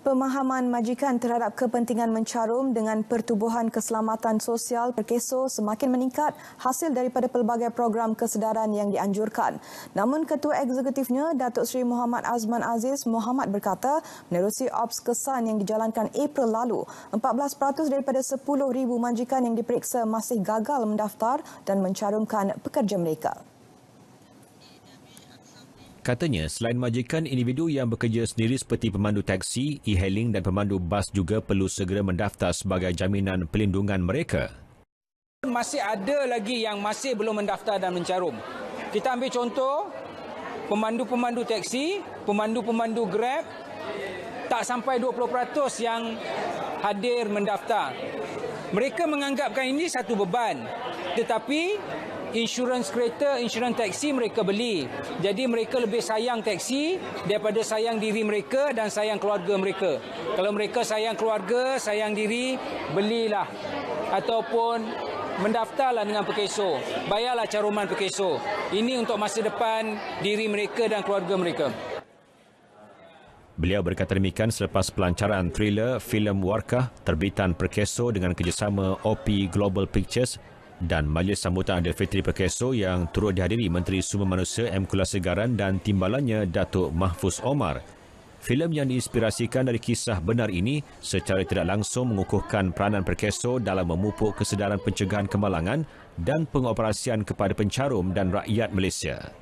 Pemahaman majikan terhadap kepentingan mencarum dengan pertubuhan keselamatan sosial perkeso semakin meningkat hasil daripada pelbagai program kesedaran yang dianjurkan. Namun Ketua Eksekutifnya, Datuk Seri Muhammad Azman Aziz Muhammad berkata, menerusi ops kesan yang dijalankan April lalu, 14% daripada 10,000 majikan yang diperiksa masih gagal mendaftar dan mencarumkan pekerja mereka. Katanya, selain majikan individu yang bekerja sendiri seperti pemandu taksi, e-hailing dan pemandu bas juga perlu segera mendaftar sebagai jaminan pelindungan mereka. Masih ada lagi yang masih belum mendaftar dan mencarum. Kita ambil contoh, pemandu-pemandu taksi, pemandu-pemandu grab, tak sampai 20% yang hadir mendaftar. Mereka menganggapkan ini satu beban. Tetapi insurans kereta, insurans taksi mereka beli. Jadi mereka lebih sayang taksi daripada sayang diri mereka dan sayang keluarga mereka. Kalau mereka sayang keluarga, sayang diri, belilah ataupun mendaftarlah dengan Pekeso. Bayarlah caruman Pekeso. Ini untuk masa depan diri mereka dan keluarga mereka. Beliau berkata demikian selepas pelancaran thriller filem Warkah terbitan Perkeso dengan kerjasama OP Global Pictures dan majlis sambutan Adil Fitri Perkeso yang turut dihadiri Menteri Sumber Manusia M. Kulasegaran dan timbalannya Datuk Mahfuz Omar. Filem yang diinspirasikan dari kisah benar ini secara tidak langsung mengukuhkan peranan Perkeso dalam memupuk kesedaran pencegahan kemalangan dan pengoperasian kepada pencarum dan rakyat Malaysia.